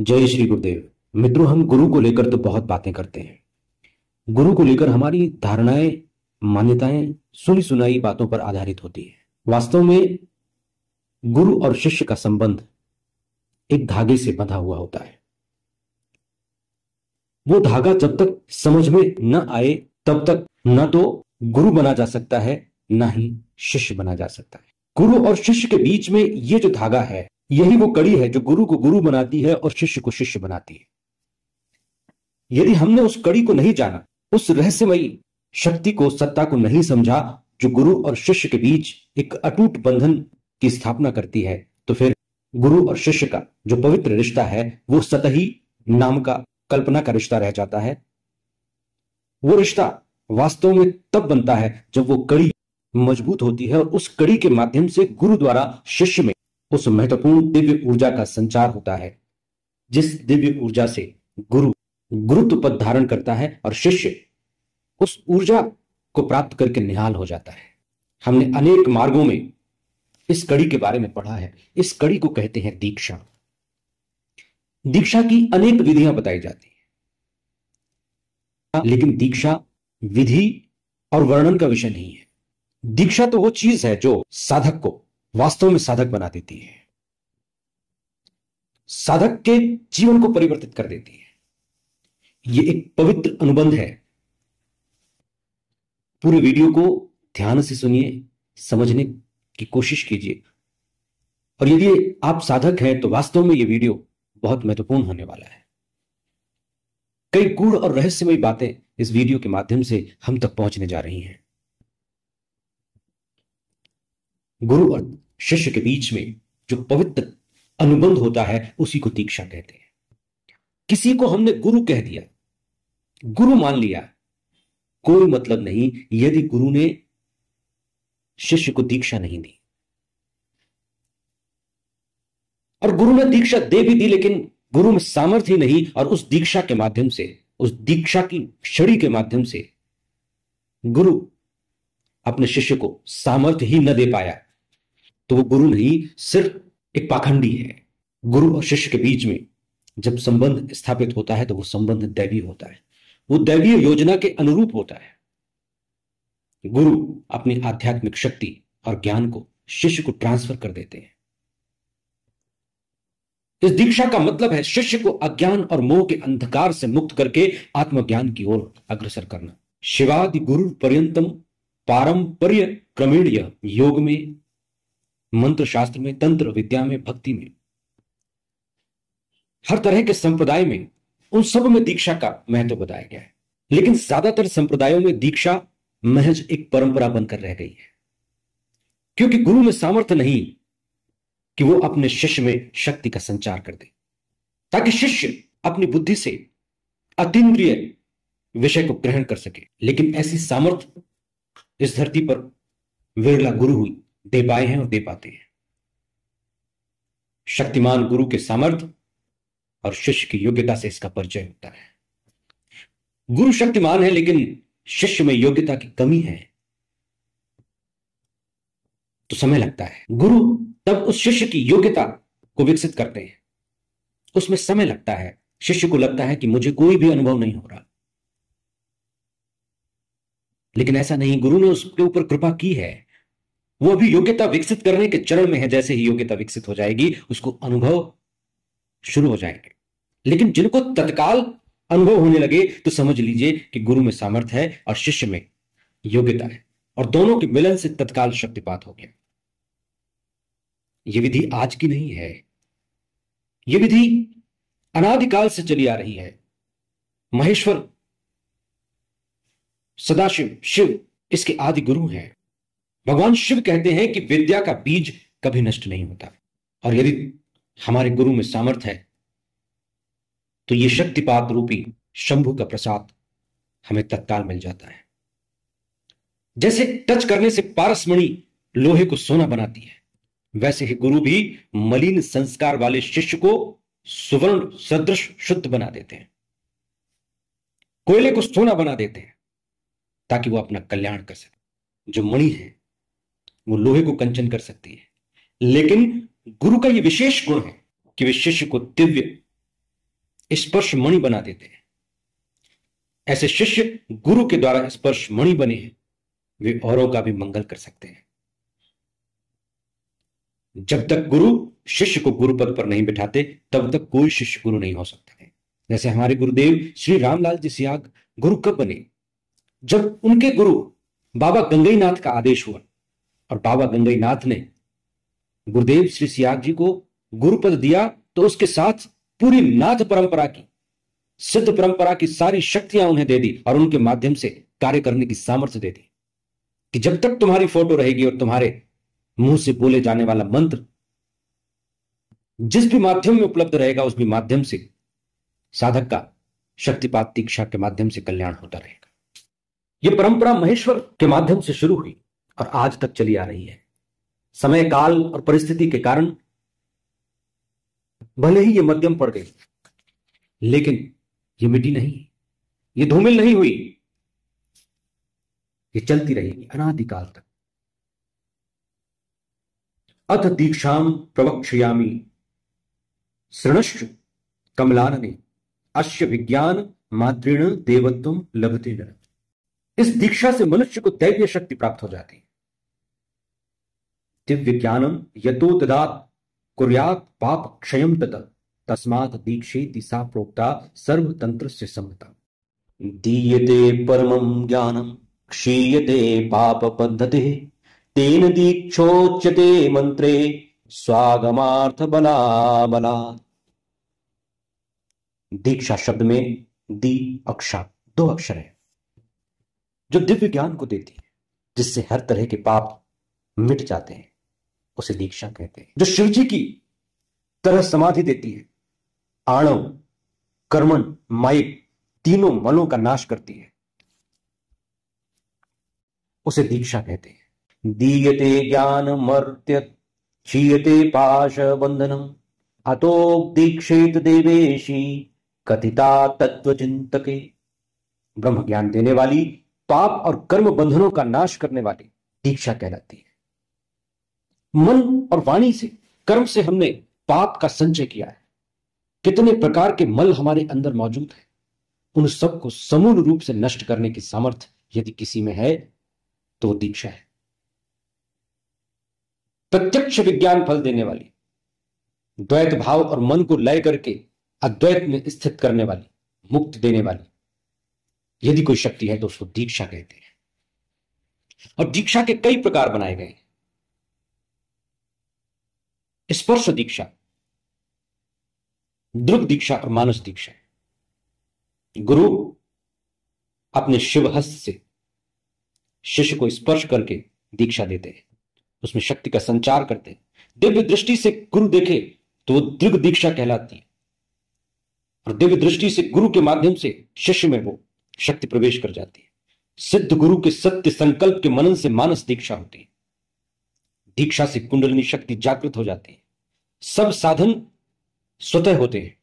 जय श्री गुरुदेव मित्रों हम गुरु को लेकर तो बहुत बातें करते हैं गुरु को लेकर हमारी धारणाएं मान्यताएं सुनी सुनाई बातों पर आधारित होती है वास्तव में गुरु और शिष्य का संबंध एक धागे से बंधा हुआ होता है वो धागा जब तक समझ में न आए तब तक न तो गुरु बना जा सकता है न ही शिष्य बना जा सकता है गुरु और शिष्य के बीच में ये जो धागा है यही वो कड़ी है जो गुरु को गुरु बनाती है और शिष्य को शिष्य बनाती है यदि हमने उस कड़ी को नहीं जाना उस रहस्यमयी शक्ति को सत्ता को नहीं समझा जो गुरु और शिष्य के बीच एक अटूट बंधन की स्थापना करती है तो फिर गुरु और शिष्य का जो पवित्र रिश्ता है वो सतही नाम का कल्पना का रिश्ता रह जाता है वो रिश्ता वास्तव में तब बनता है जब वो कड़ी मजबूत होती है और उस कड़ी के माध्यम से गुरु द्वारा शिष्य में उस महत्वपूर्ण दिव्य ऊर्जा का संचार होता है जिस दिव्य ऊर्जा से गुरु गुरुत्व पद धारण करता है और शिष्य उस ऊर्जा को प्राप्त करके निहाल हो जाता है हमने अनेक मार्गों में इस कड़ी के बारे में पढ़ा है इस कड़ी को कहते हैं दीक्षा दीक्षा की अनेक विधियां बताई जाती हैं लेकिन दीक्षा विधि और वर्णन का विषय नहीं है दीक्षा तो वो चीज है जो साधक को वास्तव में साधक बना देती है साधक के जीवन को परिवर्तित कर देती है यह एक पवित्र अनुबंध है पूरे वीडियो को ध्यान से सुनिए समझने की कोशिश कीजिए और यदि आप साधक हैं तो वास्तव में यह वीडियो बहुत महत्वपूर्ण होने वाला है कई गुड़ और रहस्यमय बातें इस वीडियो के माध्यम से हम तक पहुंचने जा रही हैं गुरु और शिष्य के बीच में जो पवित्र अनुबंध होता है उसी को दीक्षा कहते हैं किसी को हमने गुरु कह दिया गुरु मान लिया कोई मतलब नहीं यदि गुरु ने शिष्य को दीक्षा नहीं दी और गुरु ने दीक्षा दे भी दी लेकिन गुरु में सामर्थ्य नहीं और उस दीक्षा के माध्यम से उस दीक्षा की छड़ी के माध्यम से गुरु अपने शिष्य को सामर्थ्य ही न दे पाया तो वो गुरु नहीं सिर्फ एक पाखंडी है गुरु और शिष्य के बीच में जब संबंध स्थापित होता है तो वो संबंध दैवीय होता है वो दैवीय योजना के अनुरूप होता है गुरु अपनी आध्यात्मिक शक्ति और ज्ञान को शिष्य को ट्रांसफर कर देते हैं इस दीक्षा का मतलब है शिष्य को अज्ञान और मोह के अंधकार से मुक्त करके आत्मज्ञान की ओर अग्रसर करना शिवादि गुरु पर्यंतम पारंपर्य क्रमेण योग में मंत्र शास्त्र में तंत्र विद्या में भक्ति में हर तरह के संप्रदाय में उन सब में दीक्षा का महत्व तो बताया गया है लेकिन ज्यादातर संप्रदायों में दीक्षा महज एक परंपरा बनकर रह गई है क्योंकि गुरु में सामर्थ्य नहीं कि वो अपने शिष्य में शक्ति का संचार कर दे ताकि शिष्य अपनी बुद्धि से अतीन्द्रिय विषय को ग्रहण कर सके लेकिन ऐसी सामर्थ्य इस धरती पर विरला गुरु हुई दे पाए हैं और दे पाते हैं शक्तिमान गुरु के सामर्थ्य और शिष्य की योग्यता से इसका परिचय होता है गुरु शक्तिमान है लेकिन शिष्य में योग्यता की कमी है तो समय लगता है गुरु तब उस शिष्य की योग्यता को विकसित करते हैं उसमें समय लगता है शिष्य को लगता है कि मुझे कोई भी अनुभव नहीं हो रहा लेकिन ऐसा नहीं गुरु ने उसके ऊपर कृपा की है वो अभी योग्यता विकसित करने के चरण में है जैसे ही योग्यता विकसित हो जाएगी उसको अनुभव शुरू हो जाएंगे लेकिन जिनको तत्काल अनुभव होने लगे तो समझ लीजिए कि गुरु में सामर्थ्य है और शिष्य में योग्यता है और दोनों के मिलन से तत्काल शक्तिपात हो गया यह विधि आज की नहीं है यह विधि अनादिकाल से चली आ रही है महेश्वर सदाशिव शिव इसके आदि गुरु हैं भगवान शिव कहते हैं कि विद्या का बीज कभी नष्ट नहीं होता और यदि हमारे गुरु में सामर्थ है तो ये शक्तिपात रूपी शंभु का प्रसाद हमें तत्काल मिल जाता है जैसे टच करने से पारसमणि लोहे को सोना बनाती है वैसे ही गुरु भी मलिन संस्कार वाले शिष्य को सुवर्ण सदृश शुद्ध बना देते हैं कोयले को सोना बना देते हैं ताकि वो अपना कल्याण कर सके जो मणि है वो लोहे को कंचन कर सकती है लेकिन गुरु का ये विशेष गुण है कि वे शिष्य को दिव्य स्पर्श मणि बना देते हैं ऐसे शिष्य गुरु के द्वारा स्पर्श मणि बने हैं वे औरों का भी मंगल कर सकते हैं जब तक गुरु शिष्य को गुरु पद पर नहीं बिठाते तब तक कोई शिष्य गुरु नहीं हो सकता है जैसे हमारे गुरुदेव श्री रामलाल जी सियाग गुरु कब बने जब उनके गुरु बाबा गंगईनाथ का आदेश हुआ और बाबा गंगईनाथ ने गुरुदेव श्री सियाग जी को गुरुपद दिया तो उसके साथ पूरी नाथ परंपरा की सिद्ध परंपरा की सारी शक्तियां उन्हें दे दी और उनके माध्यम से कार्य करने की सामर्थ्य दे दी कि जब तक तुम्हारी फोटो रहेगी और तुम्हारे मुंह से बोले जाने वाला मंत्र जिस भी माध्यम में उपलब्ध रहेगा उस भी माध्यम से साधक का शक्तिपात दीक्षा के माध्यम से कल्याण होता रहेगा यह परंपरा महेश्वर के माध्यम से शुरू हुई और आज तक चली आ रही है समय काल और परिस्थिति के कारण भले ही ये मध्यम पड़ गई लेकिन ये मिट्टी नहीं ये धूमिल नहीं हुई ये चलती रहेगी अनादिकाल तक अथ दीक्षा प्रवक्षयामी कमलान ने अश्य विज्ञान मातृण देवत्व लभते इस दीक्षा से मनुष्य को दैव्य शक्ति प्राप्त हो जाती है दिव्य यतो तदा कुर्यात पाप क्षय तत तस्मात दीक्षे दिशा प्रोक्ता सर्वतंत्र से समता दीयते परम ज्ञानम क्षीयते पाप पद्धति तेन दीक्षोच्यते मंत्रे स्वागमार्थ बला बला दीक्षा शब्द में दी अक्षा दो अक्षर है जो दिव्य ज्ञान को देती है जिससे हर तरह के पाप मिट जाते हैं उसे दीक्षा कहते हैं जो शिव जी की तरह समाधि देती है आणव कर्मण माइक तीनों मनों का नाश करती है उसे दीक्षा कहते हैं दीयते ज्ञान मर्त्य क्षीयते पाश बंधनम अतो दीक्षित देवेशी कथिता तत्व चिंतके ब्रह्म ज्ञान देने वाली पाप और कर्म बंधनों का नाश करने वाली दीक्षा कहलाती है मन और वाणी से कर्म से हमने पाप का संचय किया है कितने प्रकार के मल हमारे अंदर मौजूद है उन सब को समूल रूप से नष्ट करने की सामर्थ्य यदि किसी में है तो दीक्षा है प्रत्यक्ष विज्ञान फल देने वाली द्वैत भाव और मन को लय करके अद्वैत में स्थित करने वाली मुक्त देने वाली यदि कोई शक्ति है तो उसको दीक्षा कहते हैं और दीक्षा के कई प्रकार बनाए गए हैं स्पर्श दीक्षा दृग दीक्षा और मानस दीक्षा गुरु अपने शिव हस्त से शिष्य को स्पर्श करके दीक्षा देते हैं उसमें शक्ति का संचार करते हैं दिव्य दृष्टि से गुरु देखे तो वो दृग दीक्षा कहलाती है और दिव्य दृष्टि से गुरु के माध्यम से शिष्य में वो शक्ति प्रवेश कर जाती है सिद्ध गुरु के सत्य संकल्प के मनन से मानस दीक्षा होती है दीक्षा से कुंडलिनी शक्ति जागृत हो जाती है सब साधन स्वतः होते हैं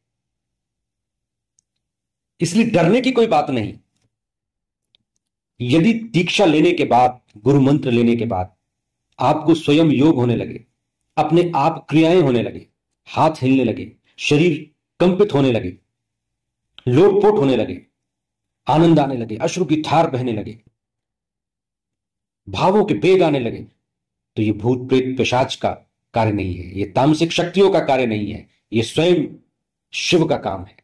इसलिए डरने की कोई बात नहीं यदि दीक्षा लेने के बाद गुरु मंत्र लेने के बाद आपको स्वयं योग होने लगे अपने आप क्रियाएं होने लगे हाथ हिलने लगे शरीर कंपित होने लगे लोटपोट होने लगे आनंद आने लगे अश्रु की थार बहने लगे भावों के बेग आने लगे तो ये भूत प्रेत पिशाच का कार्य नहीं है ये तामसिक शक्तियों का कार्य नहीं है ये स्वयं शिव का काम है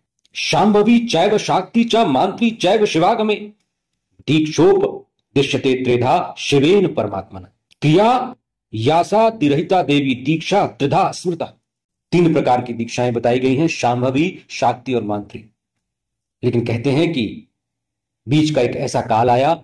शांभवी चैव शाक्ति च मांत्री चैव शिवागमे दीक्षोप दृश्यते त्रिधा शिवेन परमात्मन क्रिया यासा तिरहिता देवी दीक्षा त्रिधा स्मृता तीन प्रकार की दीक्षाएं बताई गई हैं शांभवी शाक्ति और मांत्री लेकिन कहते हैं कि बीच का एक ऐसा काल आया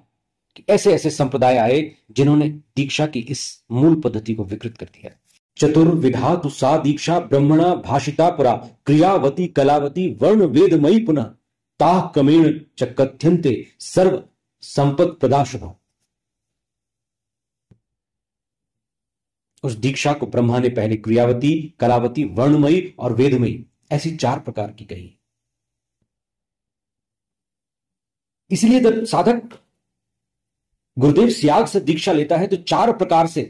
कि ऐसे ऐसे संप्रदाय आए जिन्होंने दीक्षा की इस मूल पद्धति को विकृत कर दिया चतुर्विधा तु सा दीक्षा ब्रह्मणा भाषिता पुरा क्रियावती कलावती वर्ण वेदमयी पुनः ताह कमेण च कथ्यंते सर्व संपद प्रदाशुभ उस दीक्षा को ब्रह्मा ने पहले क्रियावती कलावती वर्णमयी और वेदमयी ऐसी चार प्रकार की कही इसलिए जब साधक गुरुदेव सियाग से दीक्षा लेता है तो चार प्रकार से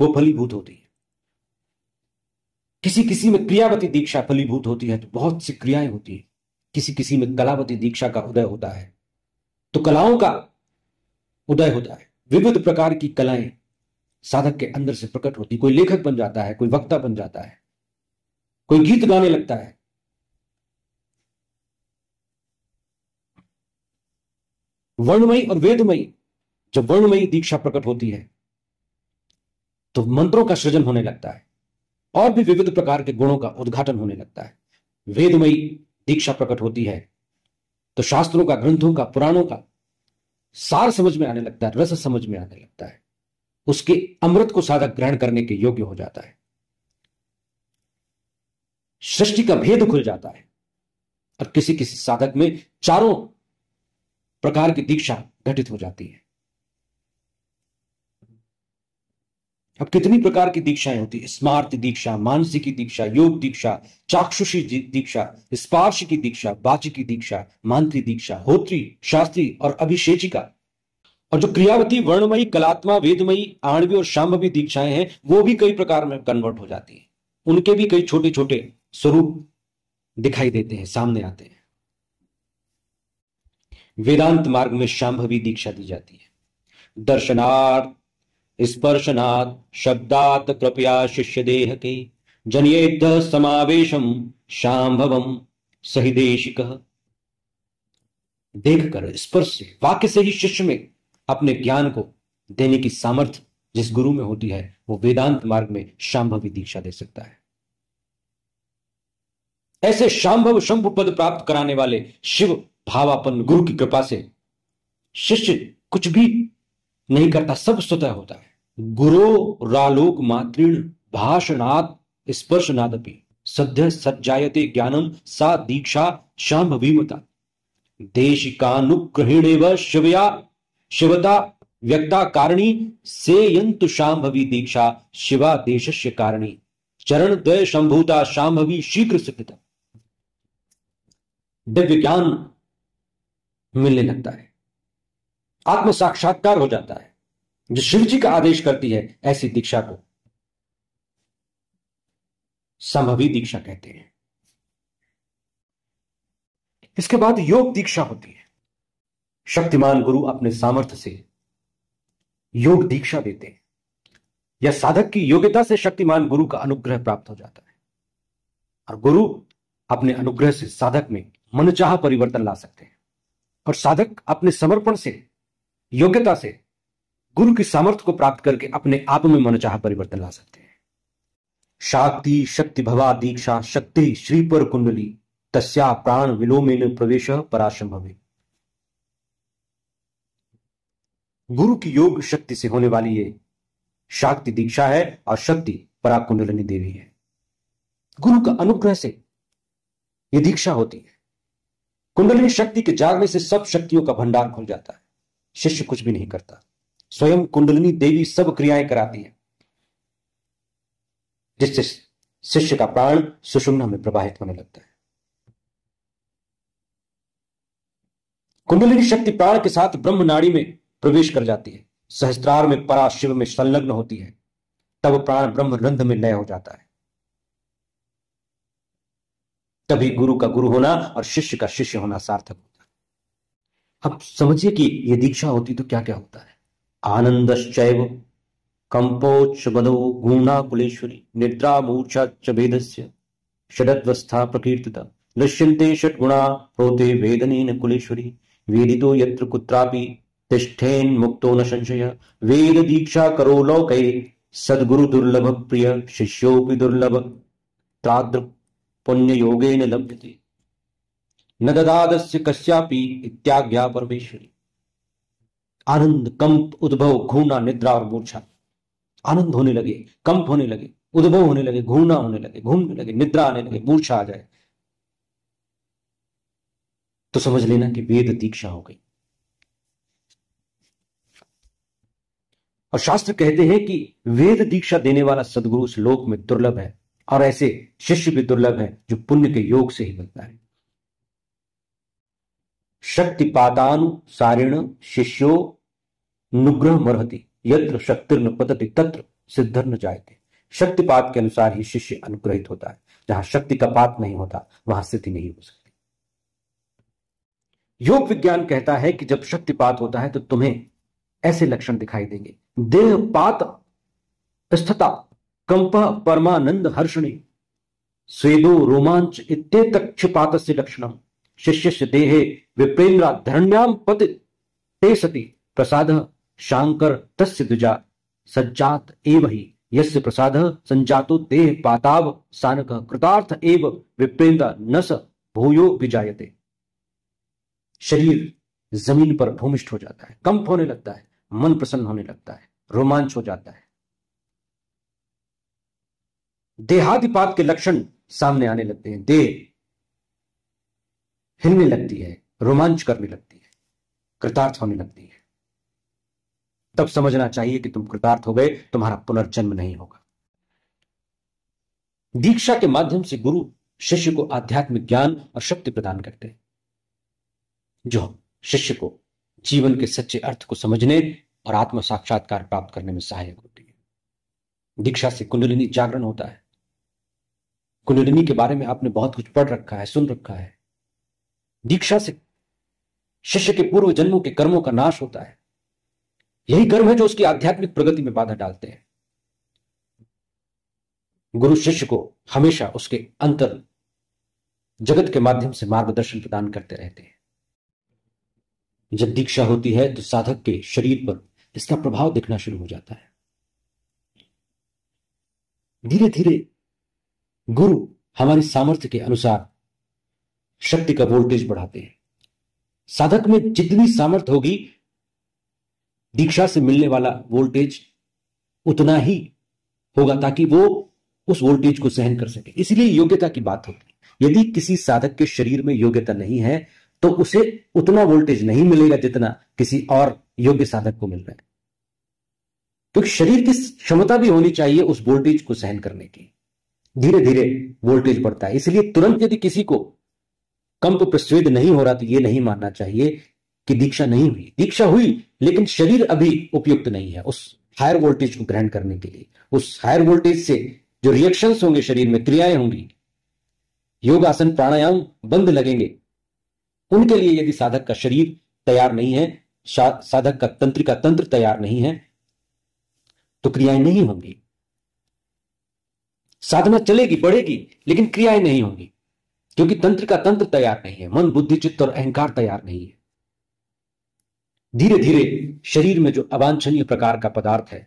वो फलीभूत होती है किसी किसी में क्रियावती दीक्षा फलीभूत होती है तो बहुत सी क्रियाएं होती है किसी किसी में कलावती दीक्षा का उदय होता है तो कलाओं का उदय होता है विविध प्रकार की कलाएं साधक के अंदर से प्रकट होती कोई लेखक बन जाता है कोई वक्ता बन जाता है कोई गीत गाने लगता है वर्णमयी और वेदमयी जब वर्णमयी दीक्षा प्रकट होती है तो मंत्रों का सृजन होने लगता है और भी विविध प्रकार के गुणों का उद्घाटन होने लगता है वेदमयी दीक्षा प्रकट होती है तो शास्त्रों का ग्रंथों का पुराणों का सार समझ में आने लगता है रस समझ में आने लगता है उसके अमृत को साधक ग्रहण करने के योग्य हो जाता है सृष्टि का भेद खुल जाता है और किसी किसी साधक में चारों प्रकार की दीक्षा घटित हो जाती है अब कितनी प्रकार की दीक्षाएं होती है स्मार्थ दीक्षा मानसिकी दीक्षा योग दीक्षा चाक्षुषी दीक्षा स्पार्श की दीक्षा बाची की दीक्षा मांत्री दीक्षा होत्री शास्त्री और अभिषेचिका और जो क्रियावती वर्णमयी कलात्मा वेदमयी आणवी और शाम्भवी दीक्षाएं हैं वो भी कई प्रकार में कन्वर्ट हो जाती है उनके भी कई छोटे छोटे स्वरूप दिखाई देते हैं सामने आते हैं वेदांत मार्ग में शाम्भवी दीक्षा दी जाती है दर्शनार्थ स्पर्शनात् शब्दात् कृपया शिष्य देह के जनयेद समावेशम सही देशिक देख कर स्पर्श से वाक्य से ही शिष्य में अपने ज्ञान को देने की सामर्थ्य जिस गुरु में होती है वो वेदांत मार्ग में शांभवी दीक्षा दे सकता है ऐसे शांभव शंभु पद प्राप्त कराने वाले शिव भावापन गुरु की कृपा से शिष्य कुछ भी नहीं करता सब स्वतः होता है गुरो रालोक मातृण भाषणात् स्पर्शनादपि सद्य सज्जायते ज्ञानम सा दीक्षा शाम्भवीमता देशिकानुग्रहेण शिवया शिवता व्यक्ता कारणी से यंतु शाम्भवी दीक्षा शिवा देशस्य कारणी चरण द्वय शंभूता शाम्भवी शीघ्र सिद्धिता दिव्य ज्ञान मिलने लगता है आत्म साक्षात्कार हो जाता है जो शिव जी का आदेश करती है ऐसी दीक्षा को संभवी दीक्षा कहते हैं इसके बाद योग दीक्षा होती है शक्तिमान गुरु अपने सामर्थ्य से योग दीक्षा देते हैं या साधक की योग्यता से शक्तिमान गुरु का अनुग्रह प्राप्त हो जाता है और गुरु अपने अनुग्रह से साधक में मनचाह परिवर्तन ला सकते हैं और साधक अपने समर्पण से योग्यता से गुरु की सामर्थ्य को प्राप्त करके अपने आप में मनोचाह परिवर्तन ला सकते हैं शाक्ति शक्ति भवा दीक्षा शक्ति श्री पर कुंडली तस्या प्राण विलोमेन प्रवेश पराशम भवे गुरु की योग शक्ति से होने वाली ये शाक्ति दीक्षा है और शक्ति पराकुंडलिनी देवी है गुरु का अनुग्रह से यह दीक्षा होती है कुंडलिनी शक्ति के जागने से सब शक्तियों का भंडार खुल जाता है शिष्य कुछ भी नहीं करता स्वयं कुंडलिनी देवी सब क्रियाएं कराती है जिससे शिष्य का प्राण सुषुम्ना में प्रवाहित होने लगता है कुंडलिनी शक्ति प्राण के साथ ब्रह्म नाड़ी में प्रवेश कर जाती है सहस्त्रार में परा शिव में संलग्न होती है तब प्राण ब्रह्म रंध में लय हो जाता है तभी गुरु का गुरु होना और शिष्य का शिष्य होना सार्थक होता है अब समझिए कि ये दीक्षा होती तो क्या क्या होता है आनंदश्चैव कंपोच बदो गुणा कुलेश्वरी निद्रा मूर्छा च भेदस्य षडत्वस्था प्रकीर्तिता दृश्यन्ते षट्गुणा प्रोते वेदनेन कुलेश्वरी वेदितो यत्र कुत्रापि तिष्ठेन्मुक्तो न संशय वेद दीक्षा करो लौकै सदगुरु दुर्लभ प्रिय शिष्योपि दुर्लभ त्राद्र पुण्य योगे न लभ्यते न ददादस्य कश्यापि इत्याज्ञा परमेश्वरी आनंद कंप उद्भव घूमना निद्रा और मूर्छा आनंद होने लगे कंप होने लगे उद्भव होने लगे घूमना होने लगे घूमने लगे निद्रा आने लगे मूर्छा आ जाए तो समझ लेना कि वेद दीक्षा हो गई और शास्त्र कहते हैं कि वेद दीक्षा देने वाला सदगुरु इस लोक में दुर्लभ है और ऐसे शिष्य भी दुर्लभ है जो पुण्य के योग से ही मिलता है शक्तिपादानुसारिण शिष्यो नुग्रह मरहति यत्र शक्तिर्न पतति तत्र सिद्धर न जायते शक्तिपात के अनुसार ही शिष्य अनुग्रहित होता है जहां शक्ति का पात नहीं होता वहां स्थिति नहीं हो सकती योग विज्ञान कहता है कि जब शक्तिपात होता है तो तुम्हें ऐसे लक्षण दिखाई देंगे देह पात स्थता कंप परमानंद हर्षणी स्वेदो रोमांच इत्येत क्षिपात से लक्षणम शिष्य देहे विप्रेन्द्र धरण्याम पद ते सती प्रसाद शांकर तस्य दुजा सज्जात एव ही यस्य प्रसाद संजातो देह पाताव सानक कृतार्थ एव विप्रेन्द्र नस भूयो विजायते शरीर जमीन पर भूमिष्ठ हो जाता है कंप होने लगता है मन प्रसन्न होने लगता है रोमांच हो जाता है देहादिपात के लक्षण सामने आने लगते हैं देह हिलने लगती है रोमांच करने लगती है कृतार्थ होने लगती है तब समझना चाहिए कि तुम कृतार्थ हो गए तुम्हारा पुनर्जन्म नहीं होगा दीक्षा के माध्यम से गुरु शिष्य को आध्यात्मिक ज्ञान और शक्ति प्रदान करते हैं जो शिष्य को जीवन के सच्चे अर्थ को समझने और आत्म साक्षात्कार प्राप्त करने में सहायक होती है दीक्षा से कुंडलिनी जागरण होता है कुंडलिनी के बारे में आपने बहुत कुछ पढ़ रखा है सुन रखा है दीक्षा से शिष्य के पूर्व जन्मों के कर्मों का नाश होता है यही कर्म है जो उसकी आध्यात्मिक प्रगति में बाधा डालते हैं गुरु शिष्य को हमेशा उसके अंतर जगत के माध्यम से मार्गदर्शन प्रदान करते रहते हैं जब दीक्षा होती है तो साधक के शरीर पर इसका प्रभाव दिखना शुरू हो जाता है धीरे धीरे गुरु हमारे सामर्थ्य के अनुसार शक्ति का वोल्टेज बढ़ाते हैं साधक में जितनी सामर्थ्य होगी दीक्षा से मिलने वाला वोल्टेज उतना ही होगा ताकि वो उस वोल्टेज को सहन कर सके इसलिए योग्यता की बात होती है यदि किसी साधक के शरीर में योग्यता नहीं है तो उसे उतना वोल्टेज नहीं मिलेगा जितना किसी और योग्य साधक को मिल रहा है क्योंकि शरीर की क्षमता भी होनी चाहिए उस वोल्टेज को सहन करने की धीरे धीरे वोल्टेज बढ़ता है इसलिए तुरंत यदि किसी को कम को तो प्रसिद्ध नहीं हो रहा तो ये नहीं मानना चाहिए कि दीक्षा नहीं हुई दीक्षा हुई लेकिन शरीर अभी उपयुक्त नहीं है उस हायर वोल्टेज को ग्रहण करने के लिए उस हायर वोल्टेज से जो रिएक्शन होंगे शरीर में क्रियाएं होंगी योगासन प्राणायाम बंद लगेंगे उनके लिए यदि साधक का शरीर तैयार नहीं है साधक का तंत्र का तंत्र तैयार नहीं है तो क्रियाएं नहीं होंगी साधना चलेगी बढ़ेगी लेकिन क्रियाएं नहीं होंगी क्योंकि तंत्र का तंत्र तैयार नहीं है मन बुद्धि चित्त और अहंकार तैयार नहीं है धीरे धीरे शरीर में जो अवांछनीय प्रकार का पदार्थ है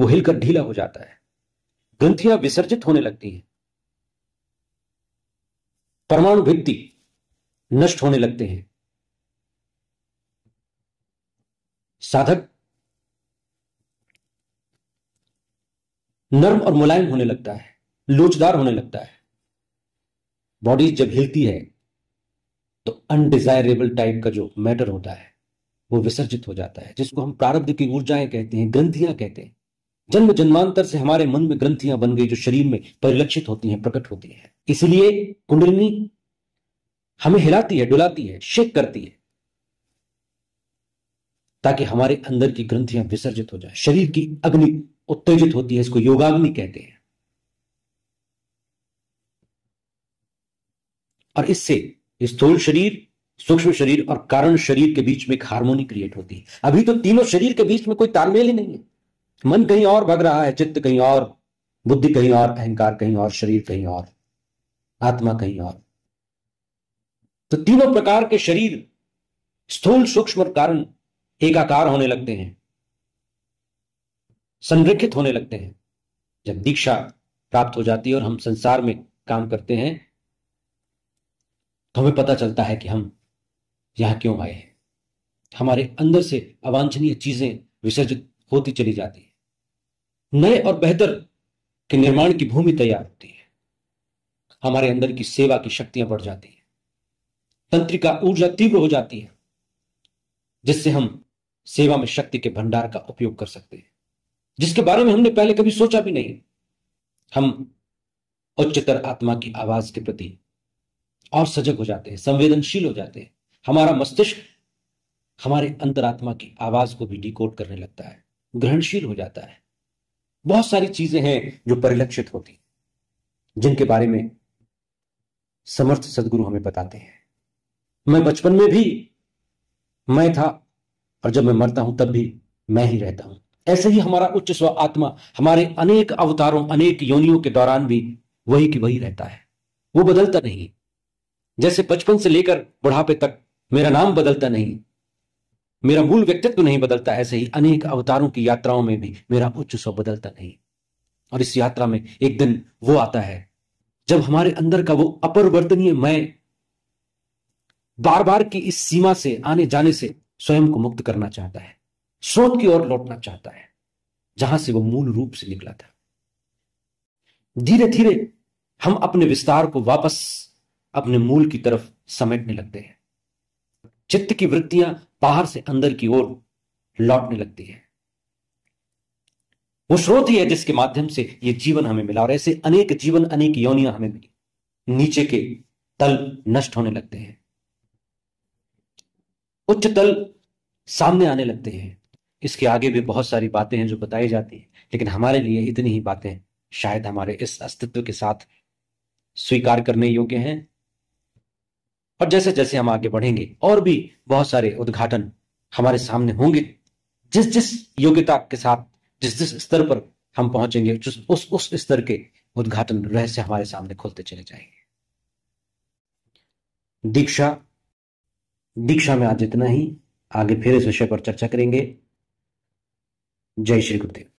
वो हिलकर ढीला हो जाता है ग्रंथियां विसर्जित होने लगती हैं परमाणु भित्ति नष्ट होने लगते हैं साधक नर्म और मुलायम होने लगता है लोचदार होने लगता है बॉडी जब हिलती है तो अनडिजायरेबल टाइप का जो मैटर होता है वो विसर्जित हो जाता है जिसको हम प्रारब्ध की ऊर्जाएं कहते हैं ग्रंथियां कहते हैं जन्म जन्मांतर से हमारे मन में ग्रंथियां बन गई जो शरीर में परिलक्षित होती हैं प्रकट होती हैं इसलिए कुंडलिनी हमें हिलाती है डुलाती है शेक करती है ताकि हमारे अंदर की ग्रंथियां विसर्जित हो जाए शरीर की अग्नि उत्तेजित होती है इसको योगाग्नि कहते हैं और इससे स्थूल शरीर सूक्ष्म शरीर और कारण शरीर के बीच में एक हार्मोनी क्रिएट होती है अभी तो तीनों शरीर के बीच में कोई तालमेल ही नहीं है मन कहीं और भग रहा है चित्त कहीं और बुद्धि कहीं और अहंकार कहीं और शरीर कहीं और आत्मा कहीं और तो तीनों प्रकार के शरीर स्थूल सूक्ष्म और कारण एकाकार होने लगते हैं संरक्षित होने लगते हैं जब दीक्षा प्राप्त हो जाती है और हम संसार में काम करते हैं तो हमें पता चलता है कि हम यहां क्यों आए हैं हमारे अंदर से अवांछनीय चीजें विसर्जित होती चली जाती है नए और बेहतर के निर्माण की भूमि तैयार होती है हमारे अंदर की सेवा की शक्तियां बढ़ जाती है तंत्रिका ऊर्जा तीव्र हो जाती है जिससे हम सेवा में शक्ति के भंडार का उपयोग कर सकते हैं जिसके बारे में हमने पहले कभी सोचा भी नहीं हम उच्चतर आत्मा की आवाज के प्रति और सजग हो जाते हैं संवेदनशील हो जाते हैं हमारा मस्तिष्क हमारे अंतरात्मा की आवाज को भी डिकोड करने लगता है ग्रहणशील हो जाता है बहुत सारी चीजें हैं जो परिलक्षित होती जिनके बारे में समर्थ सदगुरु हमें बताते हैं मैं बचपन में भी मैं था और जब मैं मरता हूं तब भी मैं ही रहता हूं ऐसे ही हमारा उच्च स्व आत्मा हमारे अनेक अवतारों अनेक योनियों के दौरान भी वही की वही रहता है वो बदलता नहीं जैसे बचपन से लेकर बुढ़ापे तक मेरा नाम बदलता नहीं मेरा मूल व्यक्तित्व नहीं बदलता ऐसे ही अनेक अवतारों की यात्राओं में भी मेरा उच्च स्व बदलता नहीं और इस यात्रा में एक दिन वो आता है जब हमारे अंदर का वो अपरिवर्तनीय मैं बार बार की इस सीमा से आने जाने से स्वयं को मुक्त करना चाहता है स्रोत की ओर लौटना चाहता है जहां से वो मूल रूप से निकला था धीरे धीरे हम अपने विस्तार को वापस अपने मूल की तरफ समेटने लगते हैं चित्त की वृत्तियां बाहर से अंदर की ओर लौटने लगती है वो स्रोत ही है जिसके माध्यम से ये जीवन हमें मिला और ऐसे अनेक जीवन अनेक योनियां हमें मिली नीचे के तल नष्ट होने लगते हैं उच्च तल सामने आने लगते हैं इसके आगे भी बहुत सारी बातें हैं जो बताई जाती हैं लेकिन हमारे लिए इतनी ही बातें शायद हमारे इस अस्तित्व के साथ स्वीकार करने योग्य हैं और जैसे जैसे हम आगे बढ़ेंगे और भी बहुत सारे उद्घाटन हमारे सामने होंगे जिस जिस योग्यता के साथ जिस जिस स्तर पर हम पहुंचेंगे उस उस स्तर के उद्घाटन रहस्य हमारे सामने खुलते चले जाएंगे दीक्षा दीक्षा में आज इतना ही आगे फिर इस विषय पर चर्चा करेंगे जय श्री गुरुदेव